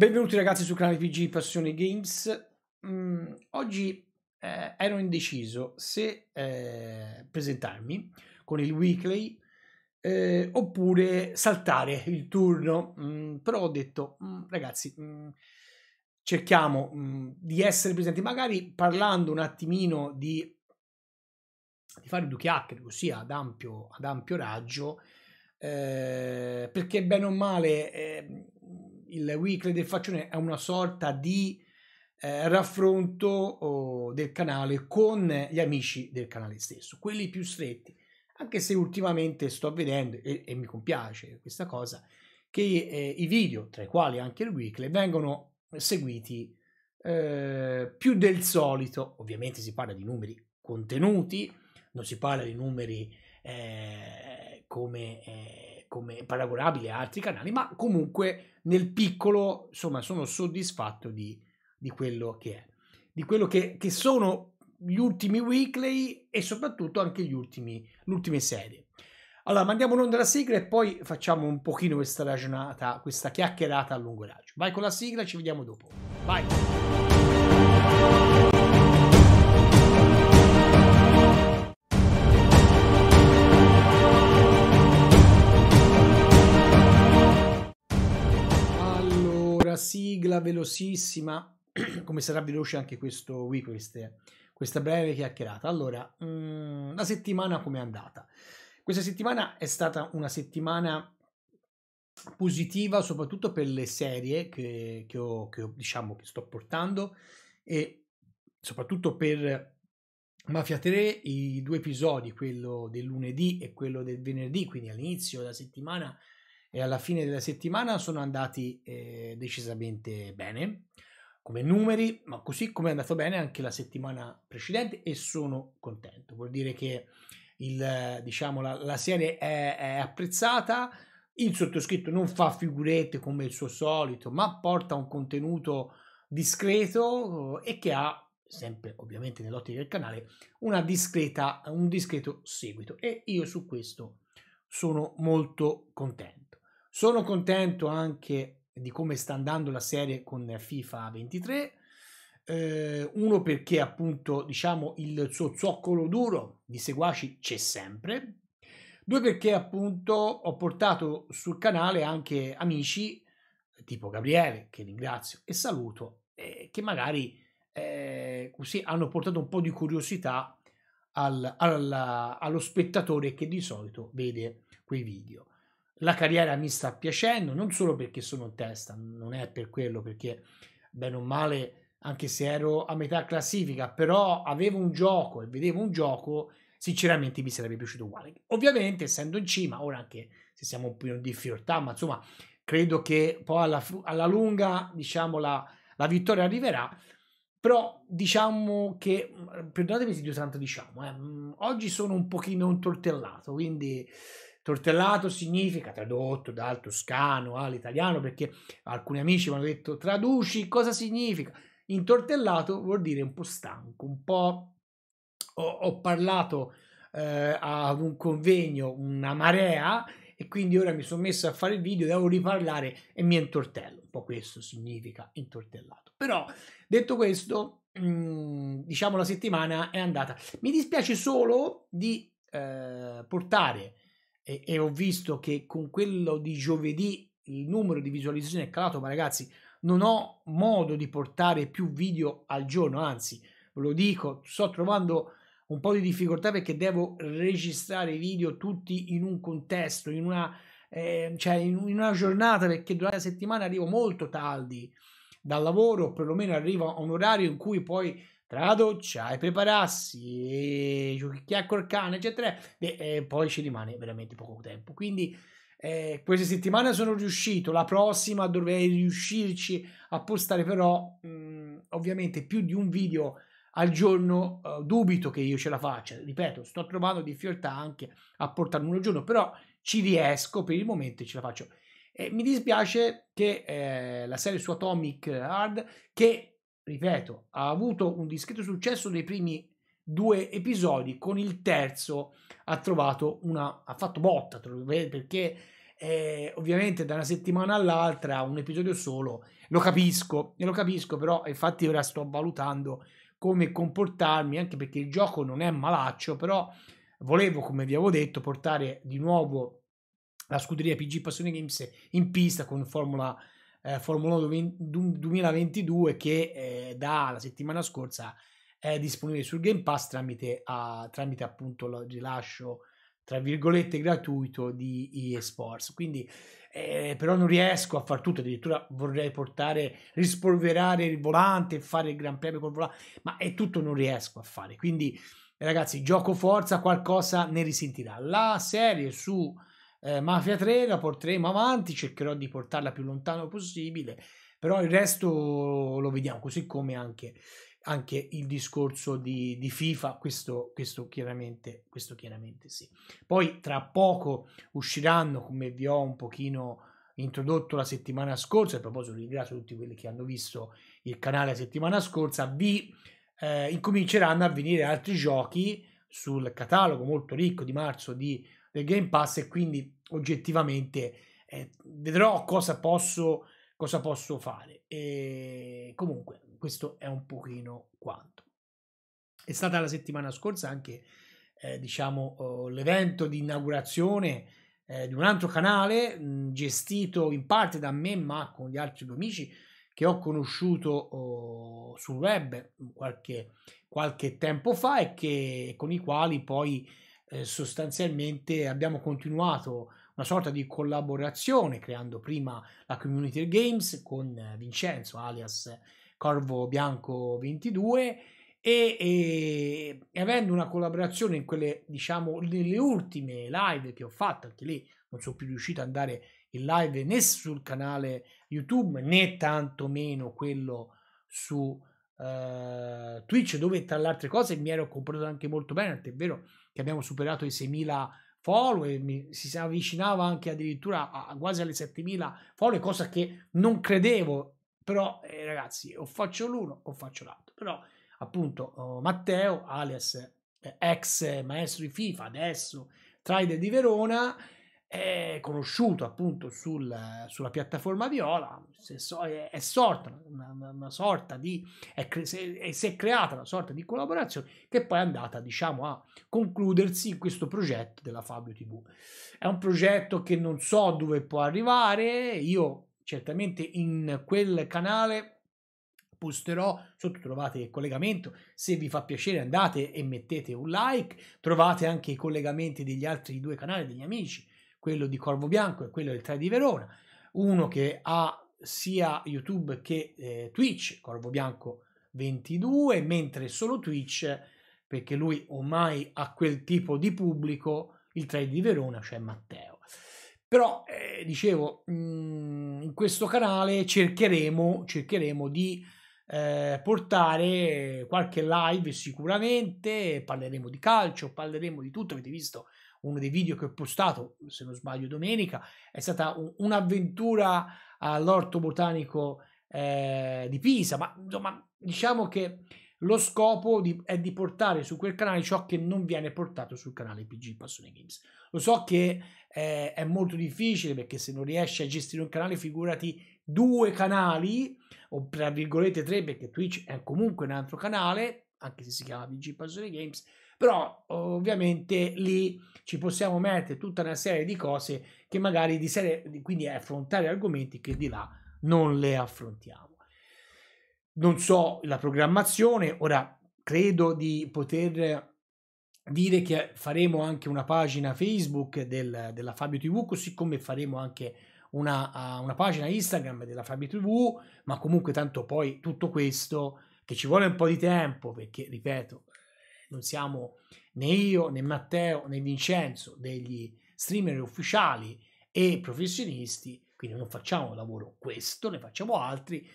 Benvenuti ragazzi su canale PG Passione Games. Mm, oggi eh, ero indeciso se eh, presentarmi con il weekly eh, oppure saltare il turno, mm, però ho detto mm, ragazzi mm, cerchiamo mm, di essere presenti, magari parlando un attimino di, di fare due chiacchiere così ad ampio, ad ampio raggio, eh, perché bene o male eh, il weekly del Faccione è una sorta di eh, raffronto oh, del canale con gli amici del canale stesso, quelli più stretti. Anche se ultimamente sto vedendo, e, e mi compiace questa cosa, che eh, i video, tra i quali anche il weekly, vengono seguiti eh, più del solito. Ovviamente si parla di numeri contenuti, non si parla di numeri eh, come eh, come paragonabile a altri canali, ma comunque nel piccolo, insomma, sono soddisfatto di, di quello che è, di quello che, che, sono gli ultimi weekly e soprattutto anche gli ultimi, le serie. Allora, mandiamo un'onda alla sigla e poi facciamo un pochino questa ragionata, questa chiacchierata a lungo raggio. Vai con la sigla, ci vediamo dopo. Vai! sigla velocissima, come sarà veloce anche questo week, queste, questa breve chiacchierata. Allora, mh, mm, la settimana com'è andata? Questa settimana è stata una settimana positiva soprattutto per le serie che, che, ho, che ho, diciamo, che sto portando e soprattutto per Mafia 3, i due episodi, quello del lunedì e quello del venerdì, quindi all'inizio della settimana e alla fine della settimana sono andati eh, decisamente bene come numeri, ma così come è andato bene anche la settimana precedente e sono contento. Vuol dire che il, diciamo, la, la serie è, è apprezzata, il sottoscritto non fa figurette come il suo solito, ma porta un contenuto discreto eh, e che ha sempre ovviamente nell'ottica del canale, una discreta, un discreto seguito e io su questo sono molto contento. Sono contento anche di come sta andando la serie con FIFA 23. Eh, uno perché appunto diciamo il suo zoccolo duro di seguaci c'è sempre. Due perché appunto ho portato sul canale anche amici tipo Gabriele, che ringrazio e saluto, eh, che magari eh, così hanno portato un po' di curiosità al, al, allo spettatore che di solito vede quei video la carriera mi sta piacendo, non solo perché sono in testa, non è per quello, perché bene o male, anche se ero a metà classifica, però avevo un gioco e vedevo un gioco, sinceramente mi sarebbe piaciuto uguale. Ovviamente, essendo in cima, ora anche se siamo un po' in difficoltà, ma insomma, credo che poi alla, alla lunga, diciamo, la, la, vittoria arriverà. Però diciamo che, mm, perdonatemi se Dio santo diciamo, eh, mm, oggi sono un pochino intortellato, quindi Tortellato significa, tradotto dal toscano all'italiano, perché alcuni amici mi hanno detto traduci, cosa significa? Intortellato vuol dire un po' stanco, un po'... Ho, ho parlato eh, ad un convegno, una marea, e quindi ora mi sono messo a fare il video, devo riparlare e mi intortello. Un po' questo significa intortellato. Però, detto questo, mh, mm, diciamo la settimana è andata. Mi dispiace solo di eh, portare e, e, ho visto che con quello di giovedì il numero di visualizzazioni è calato, ma ragazzi non ho modo di portare più video al giorno, anzi ve lo dico, sto trovando un po' di difficoltà perché devo registrare i video tutti in un contesto, in una, eh, cioè in una giornata, perché durante la settimana arrivo molto tardi dal lavoro, o perlomeno arrivo a un orario in cui poi tra la doccia e prepararsi e eh, giochicchiare col cane, eccetera, e, e, eh, poi ci rimane veramente poco tempo. Quindi eh, questa settimana sono riuscito, la prossima dovrei riuscirci a postare però mh, mm, ovviamente più di un video al giorno uh, dubito che io ce la faccia, ripeto, sto trovando difficoltà anche a portare uno giorno, però ci riesco per il momento e ce la faccio. E mi dispiace che eh, la serie su Atomic Hard, che ripeto, ha avuto un discreto successo nei primi due episodi, con il terzo ha trovato una ha fatto botta, perché eh, ovviamente da una settimana all'altra un episodio solo, lo capisco, e lo capisco, però infatti ora sto valutando come comportarmi, anche perché il gioco non è malaccio, però volevo, come vi avevo detto, portare di nuovo la scuderia PG Passione Games in pista con Formula eh, Formula 1 2022 che eh, dalla settimana scorsa è disponibile sul Game Pass tramite, a, tramite appunto il rilascio tra virgolette gratuito di eSports. Quindi eh, però non riesco a far tutto, addirittura vorrei portare, rispolverare il volante, fare il gran premio col volante, ma è tutto non riesco a fare. Quindi ragazzi, gioco forza, qualcosa ne risentirà. La serie su eh, Mafia 3 la porteremo avanti, cercherò di portarla più lontano possibile, però il resto lo vediamo, così come anche, anche il discorso di, di FIFA, questo, questo, chiaramente, questo chiaramente sì. Poi tra poco usciranno, come vi ho un pochino introdotto la settimana scorsa, a proposito ringrazio tutti quelli che hanno visto il canale la settimana scorsa, vi eh, incominceranno a venire altri giochi sul catalogo molto ricco di marzo di del Game Pass e quindi oggettivamente eh, vedrò cosa posso, cosa posso fare. E comunque, questo è un pochino quanto. È stata la settimana scorsa anche, eh, diciamo, oh, l'evento di inaugurazione eh, di un altro canale mh, mm, gestito in parte da me, ma con gli altri due amici che ho conosciuto oh, sul web mm, qualche, qualche tempo fa e che, con i quali poi eh, sostanzialmente abbiamo continuato una sorta di collaborazione creando prima la Community Games con Vincenzo alias Corvo Bianco 22 e, e, e, avendo una collaborazione in quelle diciamo nelle ultime live che ho fatto anche lì non sono più riuscito ad andare in live né sul canale YouTube né tantomeno quello su uh, Twitch dove tra le altre cose mi ero comportato anche molto bene, è vero che abbiamo superato i 6.000 follower, mi, si avvicinava anche addirittura a, a quasi alle 7.000 follower, cosa che non credevo, però eh, ragazzi o faccio l'uno o faccio l'altro, però appunto oh, Matteo, alias eh, ex maestro di FIFA, adesso trader di Verona, è conosciuto appunto sul, sulla piattaforma Viola, so, è, è, sorta una, una sorta di, è cre, si, è, creata una sorta di collaborazione che poi è andata diciamo a concludersi in questo progetto della Fabio TV. È un progetto che non so dove può arrivare, io certamente in quel canale posterò, sotto trovate il collegamento, se vi fa piacere andate e mettete un like, trovate anche i collegamenti degli altri due canali degli amici, quello di Corvo Bianco e quello del 3 di Verona, uno che ha sia YouTube che eh, Twitch, Corvo Bianco 22, mentre solo Twitch, perché lui ormai ha quel tipo di pubblico, il 3 di Verona, cioè Matteo. Però, eh, dicevo, mh, mm, in questo canale cercheremo, cercheremo di eh, portare qualche live sicuramente, parleremo di calcio, parleremo di tutto, avete visto uno dei video che ho postato, se non sbaglio domenica, è stata un, un'avventura all'orto botanico eh, di Pisa, ma insomma diciamo che lo scopo di, è di portare su quel canale ciò che non viene portato sul canale PG Passione Games. Lo so che eh, è molto difficile perché se non riesci a gestire un canale, figurati due canali, o tra virgolette tre, perché Twitch è comunque un altro canale, anche se si chiama VG Passione Games, però ovviamente lì ci possiamo mettere tutta una serie di cose che magari di serie, quindi affrontare argomenti che di là non le affrontiamo. Non so la programmazione, ora credo di poter dire che faremo anche una pagina Facebook del, della Fabio TV, così come faremo anche una, una pagina Instagram della Fabio TV, ma comunque tanto poi tutto questo che ci vuole un po' di tempo perché, ripeto, non siamo né io né Matteo né Vincenzo degli streamer ufficiali e professionisti, quindi non facciamo lavoro questo, ne facciamo altri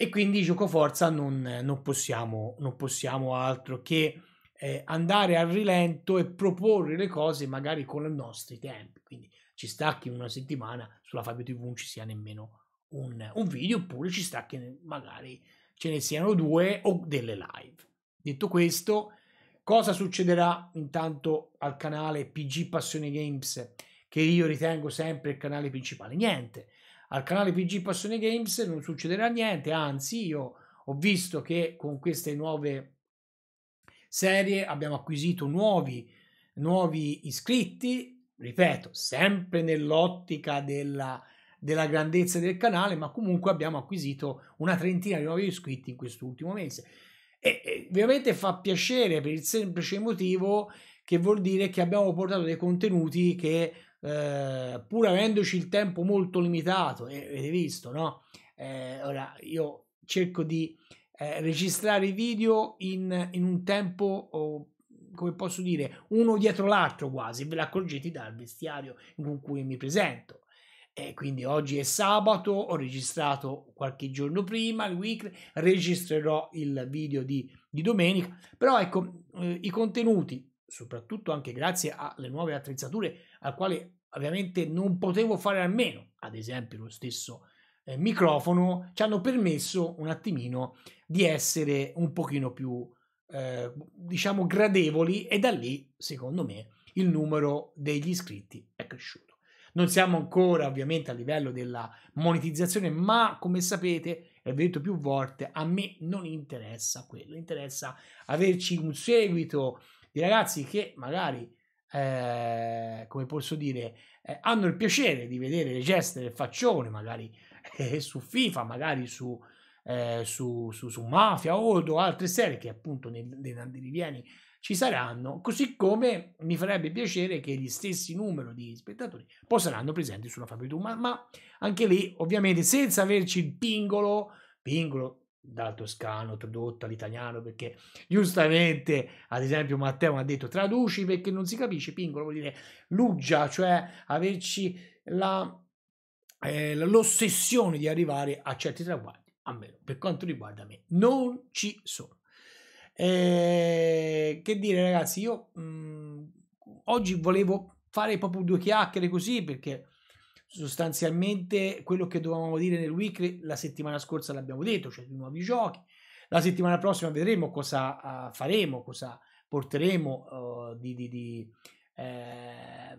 e quindi giocoforza non, non, possiamo, non possiamo altro che eh, andare al rilento e proporre le cose magari con i nostri tempi. Quindi ci sta che una settimana sulla Fabio TV non ci sia nemmeno un, un video, oppure ci sta che magari ce ne siano due o delle live. Detto questo, cosa succederà intanto al canale PG Passione Games, che io ritengo sempre il canale principale? Niente, al canale PG Passione Games non succederà niente, anzi io ho visto che con queste nuove serie abbiamo acquisito nuovi, nuovi iscritti ripeto, sempre nell'ottica della, della grandezza del canale, ma comunque abbiamo acquisito una trentina di nuovi iscritti in quest'ultimo mese. E, e veramente fa piacere per il semplice motivo che vuol dire che abbiamo portato dei contenuti che eh, pur avendoci il tempo molto limitato, e eh, avete visto, no? Eh, ora io cerco di eh, registrare i video in, in un tempo oh, come posso dire, uno dietro l'altro quasi, ve l'accorgete dal vestiario con cui mi presento. E quindi oggi è sabato, ho registrato qualche giorno prima il weekly, registrerò il video di, di domenica, però ecco, eh, i contenuti, soprattutto anche grazie alle nuove attrezzature al quale ovviamente non potevo fare a meno, ad esempio lo stesso eh, microfono, ci hanno permesso un attimino di essere un pochino più eh, diciamo gradevoli e da lì, secondo me, il numero degli iscritti è cresciuto. Non siamo ancora ovviamente a livello della monetizzazione, ma come sapete, l'ho detto più volte, a me non interessa quello, interessa averci un seguito di ragazzi che magari, eh, come posso dire, eh, hanno il piacere di vedere le geste del faccione, magari eh, su FIFA, magari su eh, su, su, su, Mafia, Odo, altre serie che appunto nei, nei Nandi Rivieni ci saranno, così come mi farebbe piacere che gli stessi numeri di spettatori poi saranno presenti sulla Fabio ma, ma anche lì ovviamente senza averci il pingolo, pingolo dal toscano tradotto all'italiano perché giustamente ad esempio Matteo mi ha detto traduci perché non si capisce pingolo vuol dire luggia cioè averci la, eh, l'ossessione di arrivare a certi traguardi almeno per quanto riguarda me, non ci sono. Eh, che dire ragazzi, io mh, mm, oggi volevo fare proprio due chiacchiere così perché sostanzialmente quello che dovevamo dire nel weekly la settimana scorsa l'abbiamo detto, cioè i nuovi giochi. La settimana prossima vedremo cosa uh, faremo, cosa porteremo uh, di, di, di eh,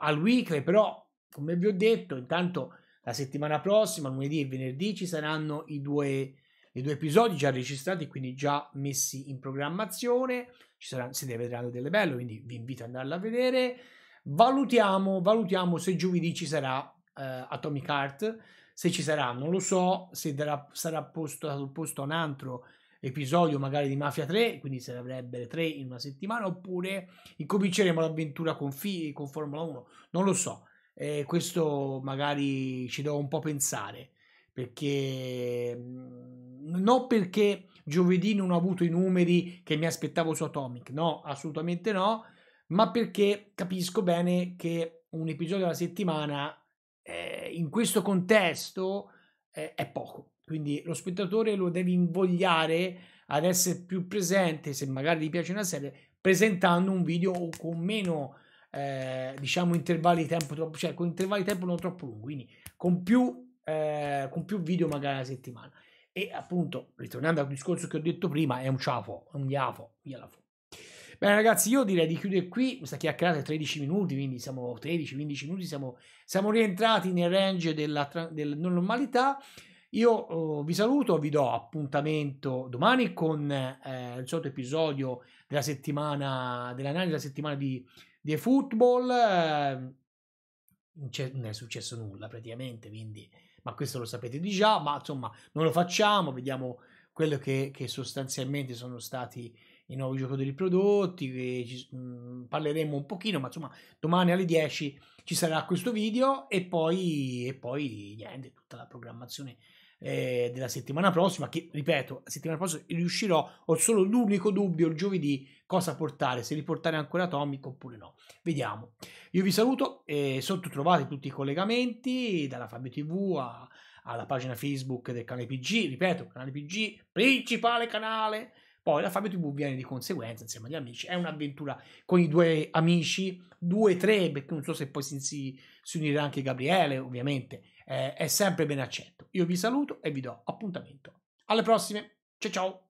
al weekly, però come vi ho detto, intanto la settimana prossima, lunedì e venerdì, ci saranno i due, i due episodi già registrati, quindi già messi in programmazione. Ci saranno, si vedranno delle belle, quindi vi invito ad andarla a vedere. Valutiamo, valutiamo se giovedì ci sarà eh, Atomic Heart. Se ci sarà, non lo so, se darà, sarà posto, posto un altro episodio magari di Mafia 3, quindi se ne avrebbe 3 in una settimana, oppure incominceremo l'avventura con, fi- con Formula 1, non lo so eh, questo magari ci devo un po' pensare perché mm, non perché giovedì non ho avuto i numeri che mi aspettavo su Atomic, no, assolutamente no, ma perché capisco bene che un episodio alla settimana eh, in questo contesto eh, è poco, quindi lo spettatore lo deve invogliare ad essere più presente se magari gli piace una serie presentando un video con meno eh, diciamo intervalli di tempo troppo, cioè con intervalli di tempo non troppo lunghi, quindi con più, eh, con più video magari a settimana. E appunto, ritornando al discorso che ho detto prima, è un ciafo, un diafo, via la fu. Bene ragazzi, io direi di chiudere qui, questa chiacchierata è 13 minuti, quindi siamo 13-15 minuti, siamo, siamo, rientrati nel range della, della normalità. Io oh, vi saluto, vi do appuntamento domani con eh, il solito episodio della settimana, dell'analisi della settimana di, di football. Eh, non è successo nulla praticamente, quindi, ma questo lo sapete già, ma insomma non lo facciamo, vediamo quello che, che sostanzialmente sono stati i nuovi giocatori prodotti, ci, mh, mm, parleremo un pochino, ma insomma domani alle 10 ci sarà questo video e poi, e poi niente, tutta la programmazione eh, della settimana prossima, che ripeto, la settimana prossima riuscirò, ho solo l'unico dubbio il giovedì cosa portare, se riportare ancora Atomic oppure no. Vediamo. Io vi saluto, eh, sotto trovate tutti i collegamenti, dalla Fabio TV a, alla pagina Facebook del canale PG, ripeto, canale PG, principale canale. Poi la Fabio TV viene di conseguenza insieme agli amici. È un'avventura con i due amici, due, tre, perché non so se poi si, si unirà anche Gabriele, ovviamente eh, è sempre ben accetto. Io vi saluto e vi do appuntamento. Alle prossime, ciao ciao!